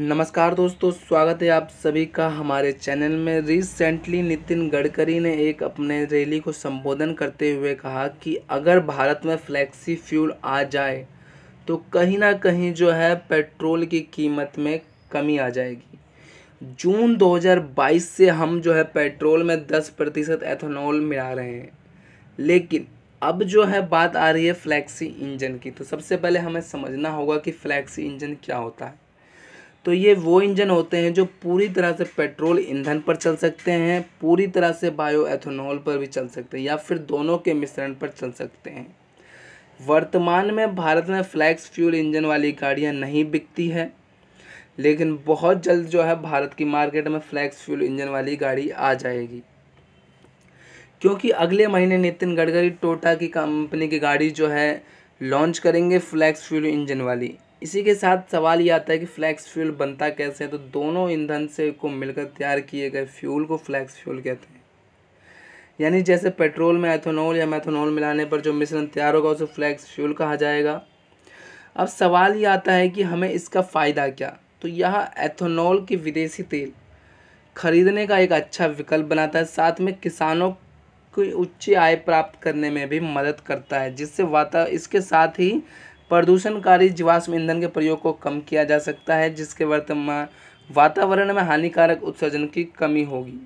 नमस्कार दोस्तों स्वागत है आप सभी का हमारे चैनल में रिसेंटली नितिन गडकरी ने एक अपने रैली को संबोधन करते हुए कहा कि अगर भारत में फ्लैक्सी फ्यूल आ जाए तो कहीं ना कहीं जो है पेट्रोल की कीमत में कमी आ जाएगी जून 2022 से हम जो है पेट्रोल में 10 प्रतिशत एथेनॉल मिला रहे हैं लेकिन अब जो है बात आ रही है फ्लैक्सी इंजन की तो सबसे पहले हमें समझना होगा कि फ्लैक्सी इंजन क्या होता है तो ये वो इंजन होते हैं जो पूरी तरह से पेट्रोल ईंधन पर चल सकते हैं पूरी तरह से बायो एथेनॉल पर भी चल सकते हैं या फिर दोनों के मिश्रण पर चल सकते हैं वर्तमान में भारत में फ्लैक्स फ्यूल इंजन वाली गाड़ियाँ नहीं बिकती है लेकिन बहुत जल्द जो है भारत की मार्केट में फ्लैक्स फ्यूल इंजन वाली गाड़ी आ जाएगी क्योंकि अगले महीने नितिन गडकरी टोटा की कंपनी की गाड़ी जो है लॉन्च करेंगे फ्लैक्स फ्यूल इंजन वाली इसी के साथ सवाल ये आता है कि फ्लैक्स फ्यूल बनता कैसे है तो दोनों ईंधन से को मिलकर तैयार किए गए फ्यूल को फ्लैक्स फ्यूल कहते हैं यानी जैसे पेट्रोल में एथोनॉल या मैथोनॉल मिलाने पर जो मिश्रण तैयार होगा उसे फ्लैक्स फ्यूल कहा जाएगा अब सवाल ये आता है कि हमें इसका फ़ायदा क्या तो यह एथोनॉल की विदेशी तेल खरीदने का एक अच्छा विकल्प बनाता है साथ में किसानों की उच्च आय प्राप्त करने में भी मदद करता है जिससे वाता इसके साथ ही प्रदूषणकारी जीवाश्म ईंधन के प्रयोग को कम किया जा सकता है जिसके वर्तमान वातावरण में हानिकारक उत्सर्जन की कमी होगी